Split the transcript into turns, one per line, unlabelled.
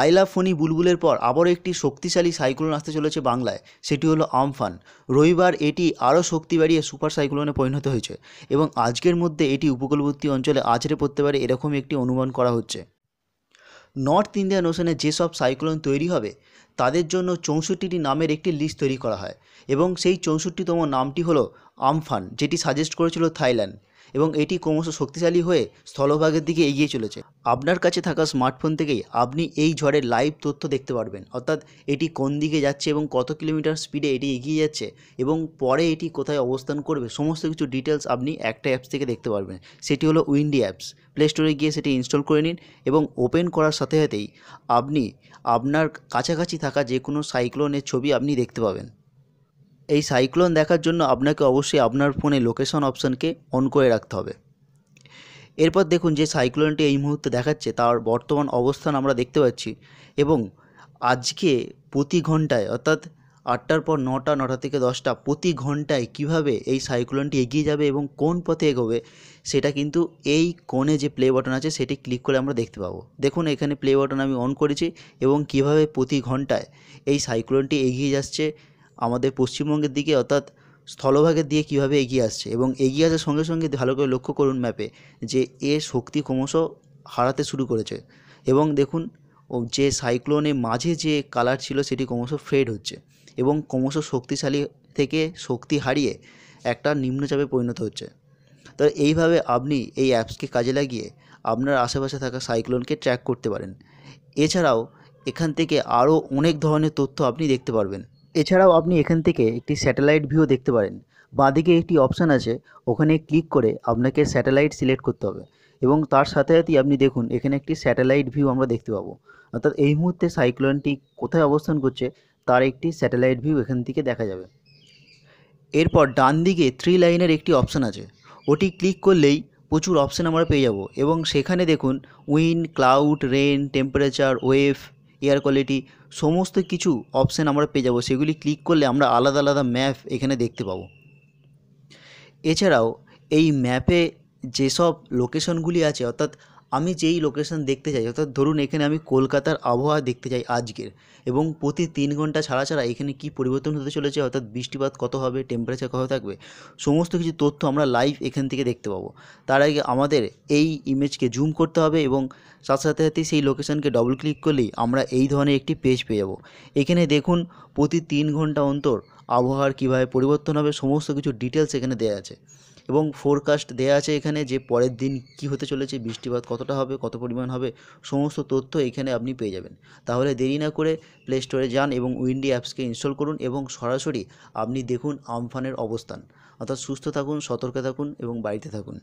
আয়লা ফণি বুলবুলের পর আবারও একটি শক্তিশালী সাইক্লোন আসতে চলেছে বাংলায় সেটি হলো আমফান রবিবার এটি আরও শক্তি বাড়িয়ে সুপার সাইক্লোনে পরিণত হয়েছে এবং আজকের মধ্যে এটি উপকূলবর্তী অঞ্চলে আছড়ে পড়তে পারে এরকম একটি অনুমান করা হচ্ছে নর্থ ইন্ডিয়ান ওশানে যেসব সাইক্লোন তৈরি হবে তাদের জন্য চৌষট্টিটি নামের একটি লিস্ট তৈরি করা হয় এবং সেই চৌষট্টিতম নামটি হলো আমফান যেটি সাজেস্ট করেছিল থাইল্যান্ড এবং এটি ক্রমশ শক্তিশালী হয়ে স্থলভাগের দিকে এগিয়ে চলেছে আপনার কাছে থাকা স্মার্টফোন থেকেই আপনি এই ঝড়ের লাইভ তথ্য দেখতে পারবেন অর্থাৎ এটি কোন দিকে যাচ্ছে এবং কত কিলোমিটার স্পিডে এটি এগিয়ে যাচ্ছে এবং পরে এটি কোথায় অবস্থান করবে সমস্ত কিছু ডিটেলস আপনি একটা অ্যাপস থেকে দেখতে পারবেন সেটি হলো উইন্ডি অ্যাপস প্লে স্টোরে গিয়ে সেটি ইনস্টল করে নিন এবং ওপেন করার সাথে সাথেই আপনি আপনার কাছাকাছি থাকা যে কোনো সাইক্লোনের ছবি আপনি দেখতে পাবেন এই সাইক্লোন দেখার জন্য আপনাকে অবশ্যই আপনার ফোনে লোকেশন অপশানকে অন করে রাখতে হবে এরপর দেখুন যে সাইক্লোনটি এই মুহূর্তে দেখাচ্ছে তার বর্তমান অবস্থান আমরা দেখতে পাচ্ছি এবং আজকে প্রতি ঘন্টায় অর্থাৎ আটটার পর নটা নটা থেকে দশটা প্রতি ঘন্টায় কিভাবে এই সাইক্লোনটি এগিয়ে যাবে এবং কোন পথে এগোবে সেটা কিন্তু এই কোণে যে প্লে বাটন আছে সেটি ক্লিক করে আমরা দেখতে পাবো দেখুন এখানে প্লে বাটন আমি অন করেছি এবং কিভাবে প্রতি ঘন্টায় এই সাইক্লোনটি এগিয়ে যাচ্ছে আমাদের পশ্চিমবঙ্গের দিকে অর্থাৎ স্থলভাগের দিয়ে কীভাবে এগিয়ে আসছে এবং এগিয়ে আসার সঙ্গে সঙ্গে ভালো করে লক্ষ্য করুন ম্যাপে যে এ শক্তি ক্রমশ হারাতে শুরু করেছে এবং দেখুন যে সাইক্লোনে মাঝে যে কালার ছিল সেটি ক্রমশ ফ্রেড হচ্ছে এবং ক্রমশ শক্তিশালী থেকে শক্তি হারিয়ে একটা নিম্নচাপে পরিণত হচ্ছে তো এইভাবে আপনি এই অ্যাপসকে কাজে লাগিয়ে আপনার আশেপাশে থাকা সাইক্লোনকে ট্র্যাক করতে পারেন এছাড়াও এখান থেকে আরও অনেক ধরনের তথ্য আপনি দেখতে পারবেন এছাড়াও আপনি এখান থেকে একটি স্যাটেলাইট ভিউ দেখতে পারেন বাঁদিকে একটি অপশান আছে ওখানে ক্লিক করে আপনাকে স্যাটেলাইট সিলেক্ট করতে হবে এবং তার সাথে সাথেই আপনি দেখুন এখানে একটি স্যাটেলাইট ভিউ আমরা দেখতে পাবো অর্থাৎ এই মুহূর্তে সাইক্লোনটি কোথায় অবস্থান করছে তার একটি স্যাটেলাইট ভিউ এখান থেকে দেখা যাবে এরপর ডান দিকে থ্রি লাইনের একটি অপশান আছে ওটি ক্লিক করলেই প্রচুর অপশান আমরা পেয়ে যাব এবং সেখানে দেখুন wind cloud rain temperature wave air quality সমস্ত কিছু অপশান আমরা পেয়ে যাব সেগুলি ক্লিক করলে আমরা আলাদা আলাদা ম্যাপ এখানে দেখতে পাবো এছাড়াও এই ম্যাপে যেসব লোকেশনগুলি আছে অর্থাৎ আমি যেই লোকেশন দেখতে চাই অর্থাৎ ধরুন এখানে আমি কলকাতার আবহাওয়া দেখতে চাই আজকের এবং প্রতি তিন ঘন্টা ছাড়া ছাড়া এখানে কি পরিবর্তন হতে চলেছে অর্থাৎ বৃষ্টিপাত কত হবে টেম্পারেচার কত থাকবে সমস্ত কিছু তথ্য আমরা লাইভ এখান থেকে দেখতে পাবো তার আগে আমাদের এই ইমেজকে জুম করতে হবে এবং সাথে সাথে সাথে সেই লোকেশানকে ডবল ক্লিক করলেই আমরা এই ধরনের একটি পেজ পেয়ে যাব এখানে দেখুন প্রতি তিন ঘন্টা অন্তর আবহাওয়ার কীভাবে পরিবর্তন হবে সমস্ত কিছু ডিটেলস এখানে দেওয়া আছে এবং ফোরকাস্ট দেয়া আছে এখানে যে পরের দিন কি হতে চলেছে বৃষ্টিপাত কতটা হবে কত পরিমাণ হবে সমস্ত তথ্য এখানে আপনি পেয়ে যাবেন তাহলে দেরি না করে প্লে স্টোরে যান এবং উইন্ডি অ্যাপসকে ইনস্টল করুন এবং সরাসরি আপনি দেখুন আমফানের অবস্থান অর্থাৎ সুস্থ থাকুন সতর্কে থাকুন এবং বাড়িতে থাকুন